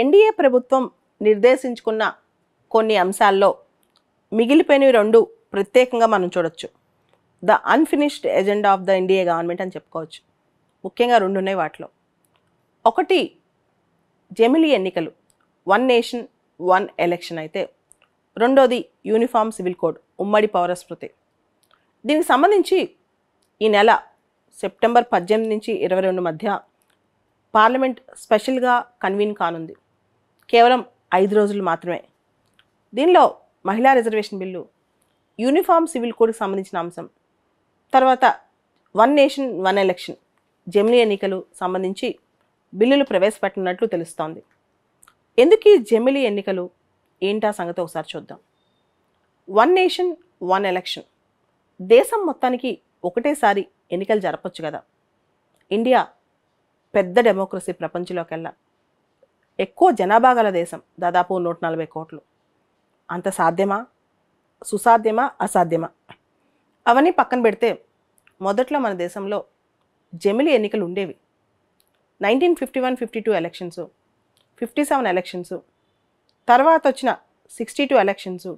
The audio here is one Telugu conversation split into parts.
ఎన్డీఏ ప్రభుత్వం నిర్దేశించుకున్న కొన్ని అంశాల్లో మిగిలిపోయినవి రెండు ప్రత్యేకంగా మనం చూడొచ్చు the unfinished agenda of the NDA government అని చెప్పుకోవచ్చు ముఖ్యంగా రెండు ఉన్నాయి వాటిలో ఒకటి జమిలీ ఎన్నికలు వన్ నేషన్ వన్ ఎలక్షన్ అయితే రెండోది యూనిఫామ్ సివిల్ కోడ్ ఉమ్మడి పౌరస్మృతి దీనికి సంబంధించి ఈ నెల సెప్టెంబర్ పద్దెనిమిది నుంచి ఇరవై రెండు మధ్య పార్లమెంట్ స్పెషల్గా కన్వీన్ కానుంది కేవలం ఐదు రోజులు మాత్రమే దీనిలో మహిళా రిజర్వేషన్ బిల్లు యూనిఫామ్ సివిల్ కోడ్కి సంబంధించిన అంశం తర్వాత వన్ నేషన్ వన్ ఎలక్షన్ జమిలీ ఎన్నికలు సంబంధించి బిల్లులు ప్రవేశపెట్టినట్లు తెలుస్తోంది ఎందుకు ఈ జమిలీ ఎన్నికలు ఏంటా సంగతి ఒకసారి చూద్దాం వన్ నేషన్ వన్ ఎలక్షన్ దేశం మొత్తానికి ఒకటేసారి ఎన్నికలు జరపచ్చు కదా ఇండియా పెద్ద డెమోక్రసీ ప్రపంచంలోకెల్లా ఎక్కువ జనాభా గల దేశం దాదాపు నూట నలభై కోట్లు అంత సాధ్యమా సుసాధ్యమా అసాధ్యమా అవన్నీ పక్కన పెడితే మొదట్లో మన దేశంలో జమిలి ఎన్నికలు ఉండేవి nineteen fifty one fifty two elections fifty seven elections తర్వాత వచ్చిన సిక్స్టీ టూ ఎలక్షన్స్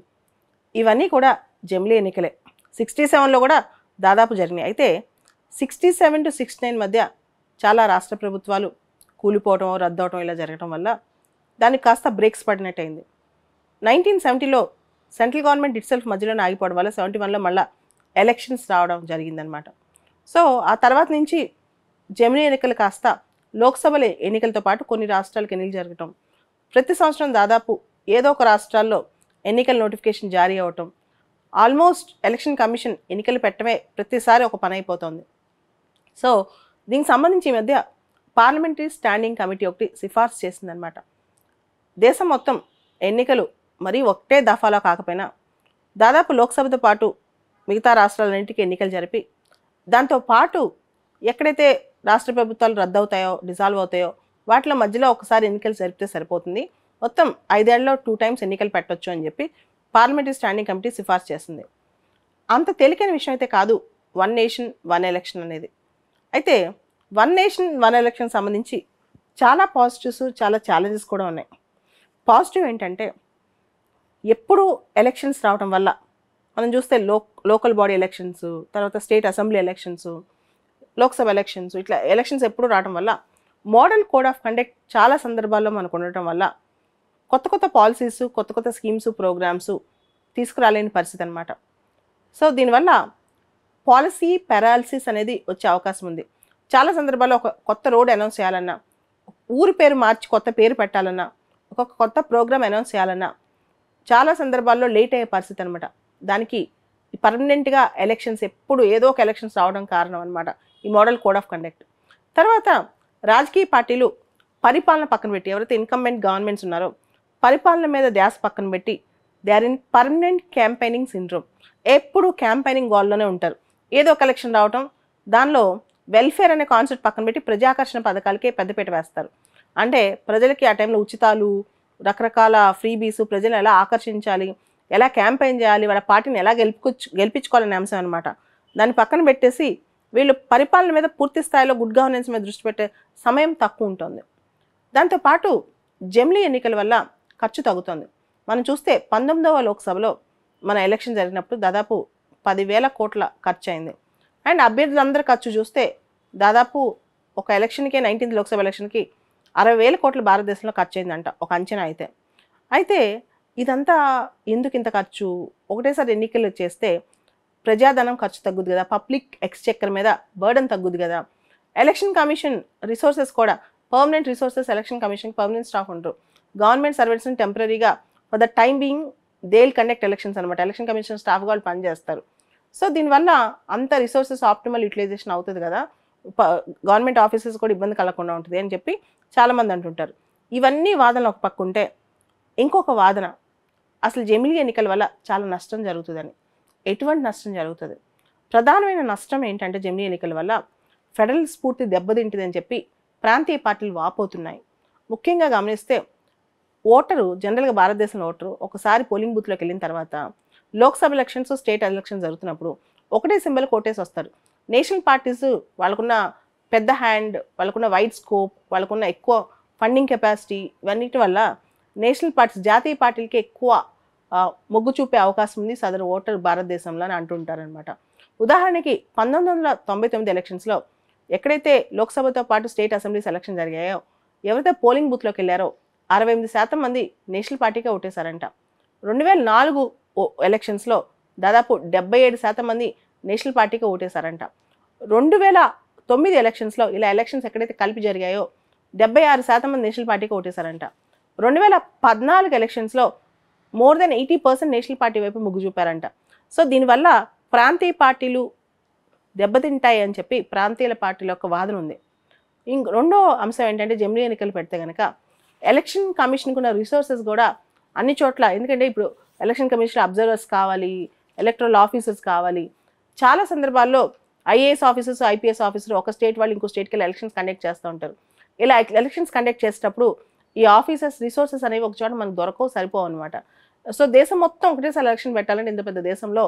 ఇవన్నీ కూడా జమిలి ఎన్నికలే సిక్స్టీ సెవెన్లో కూడా దాదాపు జరిగినాయి అయితే sixty seven to sixty nine మధ్య చాలా రాష్ట్ర ప్రభుత్వాలు కూలిపోవటం రద్దవటం ఇలా జరగడం వల్ల దానికి కాస్త బ్రేక్స్ పడినట్టు అయింది నైన్టీన్ సెవెంటీలో సెంట్రల్ గవర్నమెంట్ ఇట్సెల్ఫ్ మధ్యలోనే ఆగిపోవడం వల్ల సెవెంటీ వన్లో మళ్ళీ ఎలక్షన్స్ రావడం జరిగిందనమాట సో ఆ తర్వాత నుంచి జమిని ఎన్నికలు కాస్త లోక్సభల ఎన్నికలతో పాటు కొన్ని రాష్ట్రాలకు ఎన్నికలు జరగటం ప్రతి సంవత్సరం దాదాపు ఏదో ఒక రాష్ట్రాల్లో ఎన్నికల నోటిఫికేషన్ జారీ అవ్వటం ఆల్మోస్ట్ ఎలక్షన్ కమిషన్ ఎన్నికలు పెట్టడమే ప్రతిసారి ఒక పని అయిపోతుంది సో దీనికి సంబంధించి ఈ మధ్య పార్లమెంటరీ స్టాండింగ్ కమిటీ ఒకటి సిఫార్సు చేసిందనమాట దేశం మొత్తం ఎన్నికలు మరీ ఒకటే దఫాలో కాకపోయినా దాదాపు లోక్సభతో పాటు మిగతా రాష్ట్రాలన్నింటికి ఎన్నికలు జరిపి దాంతో పాటు ఎక్కడైతే రాష్ట్ర ప్రభుత్వాలు రద్దవుతాయో డిజాల్వ్ అవుతాయో వాటిలో మధ్యలో ఒకసారి ఎన్నికలు జరిపితే సరిపోతుంది మొత్తం ఐదేళ్లలో టూ టైమ్స్ ఎన్నికలు పెట్టొచ్చు అని చెప్పి పార్లమెంటరీ స్టాండింగ్ కమిటీ సిఫార్సు చేసింది అంత తేలికైన విషయం అయితే కాదు వన్ నేషన్ వన్ ఎలక్షన్ అనేది అయితే వన్ నేషన్ వన్ ఎలక్షన్ సంబంధించి చాలా పాజిటివ్స్ చాలా ఛాలెంజెస్ కూడా ఉన్నాయి పాజిటివ్ ఏంటంటే ఎప్పుడు ఎలక్షన్స్ రావడం వల్ల మనం చూస్తే లో లోకల్ బాడీ ఎలక్షన్స్ తర్వాత state assembly elections Lok Sabha elections ఇట్లా ఎలక్షన్స్ ఎప్పుడు రావడం వల్ల మోడల్ కోడ్ ఆఫ్ కండక్ట్ చాలా సందర్భాల్లో మనకు ఉండటం వల్ల కొత్త కొత్త పాలసీస్ కొత్త కొత్త స్కీమ్స్ ప్రోగ్రామ్స్ తీసుకురాలేని పరిస్థితి అనమాట సో దీనివల్ల పాలసీ పారాలసిస్ అనేది వచ్చే అవకాశం ఉంది చాలా సందర్భాల్లో ఒక కొత్త రోడ్ అనౌన్స్ చేయాలన్నా ఊరి పేరు మార్చి కొత్త పేరు పెట్టాలన్నా ఒక కొత్త ప్రోగ్రామ్ అనౌన్స్ చేయాలన్నా చాలా సందర్భాల్లో లేట్ అయ్యే పరిస్థితి అనమాట దానికి పర్మనెంట్గా ఎలక్షన్స్ ఎప్పుడు ఏదో ఒక ఎలక్షన్స్ రావడం కారణం అనమాట ఈ మోడల్ కోడ్ ఆఫ్ కండక్ట్ తర్వాత రాజకీయ పార్టీలు పరిపాలన పక్కన పెట్టి ఎవరైతే ఇన్కంబెంట్ గవర్నమెంట్స్ ఉన్నారో పరిపాలన మీద ధ్యాస పక్కన పెట్టి they are in permanent campaigning syndrome ఎప్పుడు క్యాంపెయినింగ్ వాళ్ళలోనే ఉంటారు ఏదో ఒక ఎలక్షన్ రావటం దానిలో వెల్ఫేర్ అనే కాన్సెప్ట్ పక్కన పెట్టి ప్రజాకర్షణ పథకాలకే పెద్దపీట వేస్తారు అంటే ప్రజలకి ఆ టైంలో ఉచితాలు రకరకాల ఫ్రీబీస్ ప్రజలను ఎలా ఆకర్షించాలి ఎలా క్యాంపెయిన్ చేయాలి వాళ్ళ పార్టీని ఎలా గెలుపుకొచ్చు గెలిపించుకోవాలనే అంశం అనమాట దాన్ని పక్కన పెట్టేసి వీళ్ళు పరిపాలన మీద పూర్తి స్థాయిలో గుడ్ గవర్నెన్స్ మీద దృష్టి పెట్టే సమయం తక్కువ ఉంటుంది దాంతోపాటు జమిలీ ఎన్నికల వల్ల ఖర్చు తగ్గుతుంది మనం చూస్తే పంతొమ్మిదవ లోక్సభలో మన ఎలక్షన్ జరిగినప్పుడు దాదాపు పదివేల కోట్ల ఖర్చు అయింది అండ్ అభ్యర్థులందరి ఖర్చు చూస్తే దాదాపు ఒక ఎలక్షన్కి నైన్టీన్త్ లోక్సభ ఎలక్షన్కి అరవై వేల కోట్లు భారతదేశంలో ఖర్చు అయిందంట ఒక అంచనా అయితే అయితే ఇదంతా ఎందుకు ఇంత ఖర్చు ఒకటేసారి ఎన్నికలు చేస్తే ప్రజాధనం ఖర్చు తగ్గుద్ది కదా పబ్లిక్ ఎక్స్చెక్కర్ మీద బర్డన్ తగ్గుద్ది కదా ఎలక్షన్ కమిషన్ రిసోర్సెస్ కూడా permanent resources election commission permanent staff ఉండరు గవర్నమెంట్ సర్వెంట్స్ని టెంపరీగా for the time being they'll conduct elections అనమాట ఎలక్షన్ కమిషన్ స్టాఫ్ వాళ్ళు పనిచేస్తారు సో దీనివల్ల అంత రిసోర్సెస్ ఆప్టిమల్ యూటిలైజేషన్ అవుతుంది కదా గవర్నమెంట్ ఆఫీసెస్ కూడా ఇబ్బంది కలగకుండా ఉంటుంది అని చెప్పి చాలామంది అంటుంటారు ఇవన్నీ వాదనలు ఒక పక్క ఉంటే ఇంకొక వాదన అసలు జమిలి ఎన్నికల వల్ల చాలా నష్టం జరుగుతుందని ఎటువంటి నష్టం జరుగుతుంది ప్రధానమైన నష్టం ఏంటంటే జమిలి ఎన్నికల వల్ల ఫెడరల్ స్ఫూర్తి దెబ్బతింటుందని చెప్పి ప్రాంతీయ పార్టీలు వాపోతున్నాయి ముఖ్యంగా గమనిస్తే ఓటరు జనరల్గా భారతదేశంలో ఓటరు ఒకసారి పోలింగ్ బూత్లోకి వెళ్ళిన తర్వాత లోక్సభ ఎలక్షన్స్ స్టేట్ ఎలక్షన్ జరుగుతున్నప్పుడు ఒకటే సింబల్ కోటేసి వస్తారు నేషనల్ పార్టీస్ వాళ్ళకున్న పెద్ద హ్యాండ్ వాళ్ళకున్న వైడ్ స్కోప్ వాళ్ళకున్న ఎక్కువ ఫండింగ్ కెపాసిటీ ఇవన్నిటి వల్ల నేషనల్ పార్టీస్ జాతీయ పార్టీలకి ఎక్కువ మొగ్గు చూపే అవకాశం ఉంది సదరు ఓటర్ భారతదేశంలో అని అంటుంటారనమాట ఉదాహరణకి పంతొమ్మిది వందల తొంభై తొమ్మిది ఎలక్షన్స్లో ఎక్కడైతే లోక్సభతో పాటు స్టేట్ అసెంబ్లీస్ ఎలక్షన్ జరిగాయో ఎవరైతే పోలింగ్ బూత్లోకి వెళ్ళారో అరవై ఎనిమిది శాతం మంది నేషనల్ పార్టీకే ఓటేశారంట రెండు వేల నాలుగు ఎలక్షన్స్లో దాదాపు డెబ్బై ఏడు శాతం మంది నేషనల్ పార్టీకి ఓటేశారంట రెండు వేల తొమ్మిది ఎలక్షన్స్లో ఇలా ఎలక్షన్స్ ఎక్కడైతే కలిపి జరిగాయో డెబ్బై ఆరు శాతం మంది నేషనల్ పార్టీకి ఓటేశారంట రెండు వేల పద్నాలుగు ఎలక్షన్స్లో more than eighty percent national party వైపు మొగ్గు చూపారంట సో దీనివల్ల ప్రాంతీయ పార్టీలు దెబ్బతింటాయి అని చెప్పి ప్రాంతీయ పార్టీల యొక్క వాదన ఉంది ఇంక రెండో అంశం ఏంటంటే జమిలీ ఎన్నికలు పెడితే కనుక ఎలక్షన్ కమిషన్కున్న ఉన్న రిసోర్సెస్ కూడా అన్ని చోట్ల ఎందుకంటే ఇప్పుడు ఎలక్షన్ కమిషన్ అబ్జర్వర్స్ కావాలి ఎలక్ట్రల్ ఆఫీసర్స్ కావాలి చాలా సందర్భాల్లో ఐఏఎస్ ఆఫీసర్స్ ఐపీఎస్ ఆఫీసర్ ఒక స్టేట్ వాళ్ళు ఇంకో స్టేట్కి వెళ్ళి ఎలక్షన్స్ కండక్ట్ చేస్తూ ఉంటారు ఇలా ఎలక్షన్స్ కండక్ట్ చేసేటప్పుడు ఈ ఆఫీసర్స్ రిసోర్సెస్ అనేవి ఒక చోట మనకు దొరకవు సరిపోవు అనమాట సో దేశం మొత్తం ఒకటేసారి ఎలక్షన్ పెట్టాలంటే ఇంత పెద్ద దేశంలో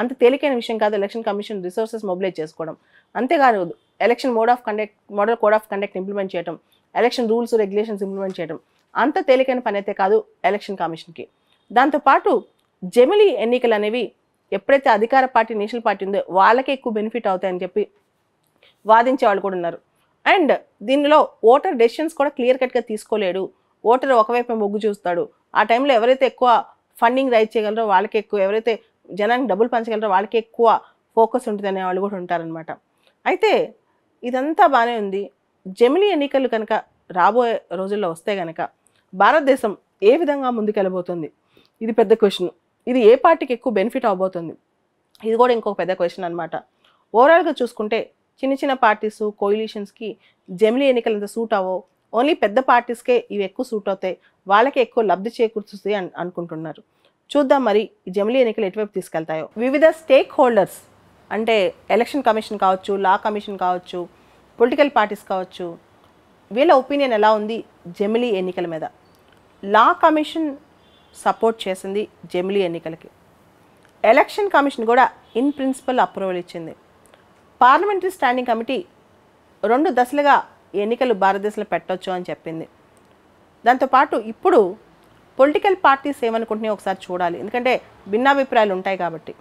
అంత తేలికైన విషయం కాదు ఎలక్షన్ కమిషన్ రిసోర్సెస్ మొబిలైజ్ చేసుకోవడం అంతేకాదు election mode of conduct model code of conduct implement చేయడం ఎలక్షన్ రూల్స్ రెగ్యులేషన్స్ ఇంప్లిమెంట్ చేయడం అంత తేలికైన పని అయితే కాదు ఎలక్షన్ కమిషన్కి దాంతోపాటు జమిలి ఎన్నికలు అనేవి ఎప్పుడైతే అధికార పార్టీ నేషనల్ పార్టీ ఉందో వాళ్ళకే ఎక్కువ బెనిఫిట్ అవుతాయని చెప్పి వాదించే వాళ్ళు కూడా ఉన్నారు అండ్ దీనిలో ఓటర్ డెసిషన్స్ కూడా క్లియర్ కట్గా తీసుకోలేడు ఓటర్ ఒకవైపు మొగ్గు చూస్తాడు ఆ టైంలో ఎవరైతే ఎక్కువ ఫండింగ్ రైజ్ చేయగలరో వాళ్ళకి ఎక్కువ ఎవరైతే జనానికి డబ్బులు పంచగలరో వాళ్ళకి ఎక్కువ ఫోకస్ ఉంటుంది వాళ్ళు కూడా ఉంటారనమాట అయితే ఇదంతా బాగానే ఉంది జమిలి ఎన్నికలు కనుక రాబోయే రోజుల్లో వస్తే కనుక భారతదేశం ఏ విధంగా ముందుకెళ్ళబోతుంది ఇది పెద్ద క్వశ్చన్ ఇది ఏ పార్టీకి ఎక్కువ బెనిఫిట్ అవబోతుంది ఇది కూడా ఇంకొక పెద్ద క్వశ్చన్ అనమాట ఓవరాల్గా చూసుకుంటే చిన్న చిన్న పార్టీస్ కోయిలీషన్స్కి జమిలీ ఎన్నికలు ఎంత సూట్ అవో ఓన్లీ పెద్ద పార్టీస్కే ఇవి ఎక్కువ సూట్ అవుతాయి వాళ్ళకే ఎక్కువ లబ్ధి చేకూరుస్తుంది అని అనుకుంటున్నారు చూద్దాం మరి ఈ జమిలీ ఎన్నికలు ఎటువైపు తీసుకెళ్తాయో వివిధ స్టేక్ హోల్డర్స్ అంటే ఎలక్షన్ కమిషన్ కావచ్చు లా కమిషన్ కావచ్చు పొలిటికల్ పార్టీస్ కావచ్చు వీళ్ళ ఒపీనియన్ ఎలా ఉంది జమిలీ ఎన్నికల మీద లా కమిషన్ సపోర్ట్ చేసింది జమిలీ ఎన్నికలకి ఎలక్షన్ కమిషన్ కూడా ఇన్ ప్రిన్సిపల్ అప్రూవల్ ఇచ్చింది పార్లమెంటరీ స్టాండింగ్ కమిటీ రెండు దశలుగా ఎన్నికలు భారతదేశంలో పెట్టవచ్చు అని చెప్పింది దాంతోపాటు ఇప్పుడు పొలిటికల్ పార్టీస్ ఏమనుకుంటున్నాయి ఒకసారి చూడాలి ఎందుకంటే భిన్నాభిప్రాయాలు ఉంటాయి కాబట్టి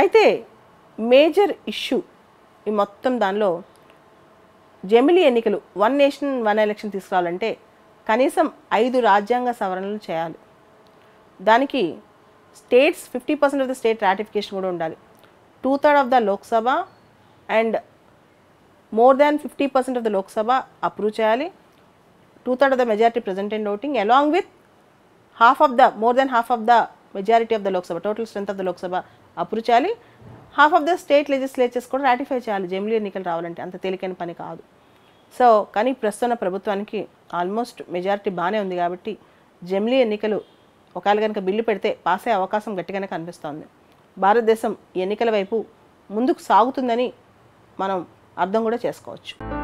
అయితే మేజర్ ఇష్యూ ఈ మొత్తం దానిలో జమిలీ ఎన్నికలు వన్ నేషన్ వన్ ఎలక్షన్ తీసుకురావాలంటే కనీసం ఐదు రాజ్యాంగ సవరణలు చేయాలి దానికి states fifty percent of the state ratification కూడా ఉండాలి two third of the Lok Sabha and more than fifty percent of the Lok Sabha approve చేయాలి two third of the majority present and voting along with half of the more than half of the majority of the Lok Sabha total strength of the Lok Sabha approve చేయాలి half of the state legislatures కూడా రాటిఫై చేయాలి జమిలీ ఎన్నికలు రావాలంటే అంత తేలికైన పని కాదు సో కానీ ప్రస్తుత ప్రభుత్వానికి ఆల్మోస్ట్ మెజారిటీ బాగానే ఉంది కాబట్టి జమిలీ ఎన్నికలు ఒకవేళ కనుక బిల్లు పెడితే పాస్ అయ్యే అవకాశం గట్టిగానే కనిపిస్తోంది భారతదేశం ఎన్నికల వైపు ముందుకు సాగుతుందని మనం అర్థం కూడా చేసుకోవచ్చు